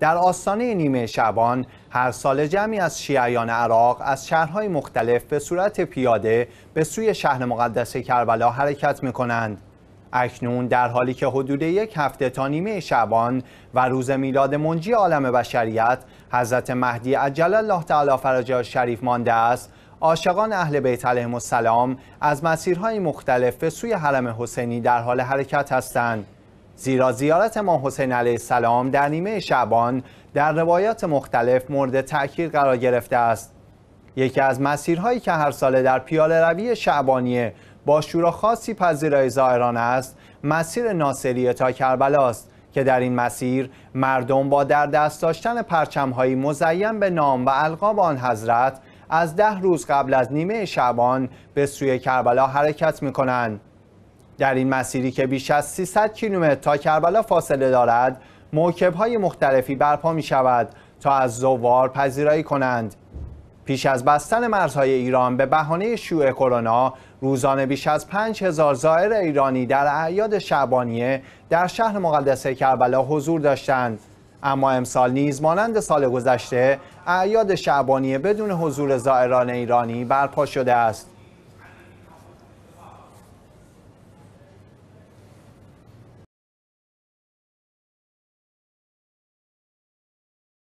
در آستانه نیمه شبان هر سال جمعی از شیعیان عراق از شهرهای مختلف به صورت پیاده به سوی شهر مقدس کربلا حرکت می کنند. اکنون در حالی که حدود یک هفته تا نیمه شبان و روز میلاد منجی عالم بشریت حضرت مهدی عجل الله تعالی فرجه شریف مانده است عاشقان اهل بیت علیهم السلام از مسیرهای مختلف به سوی حرم حسینی در حال حرکت هستند زیرا زیارت ما حسین علیه السلام در نیمه شعبان در روایات مختلف مورد تأکید قرار گرفته است یکی از مسیرهایی که هر ساله در پیاله روی شعبانیه با شورا خاصی پذیرای زائران است مسیر ناصریه تا کربلا است که در این مسیر مردم با در دست داشتن پرچمهایی مزین به نام و القاب آن حضرت از ده روز قبل از نیمه شعبان به سوی کربلا حرکت می کنند. در این مسیری که بیش از 300 کیلومتر تا کربلا فاصله دارد موکب های مختلفی برپا می شود تا از زوار پذیرایی کنند پیش از بستن مرزهای ایران به بهانه شیوع کرونا روزانه بیش از 5000 زائر ایرانی در اعیاد شعبانیه در شهر مقدس کربلا حضور داشتند اما امسال نیز مانند سال گذشته اعیاد شعبانیه بدون حضور زائران ایرانی برپا شده است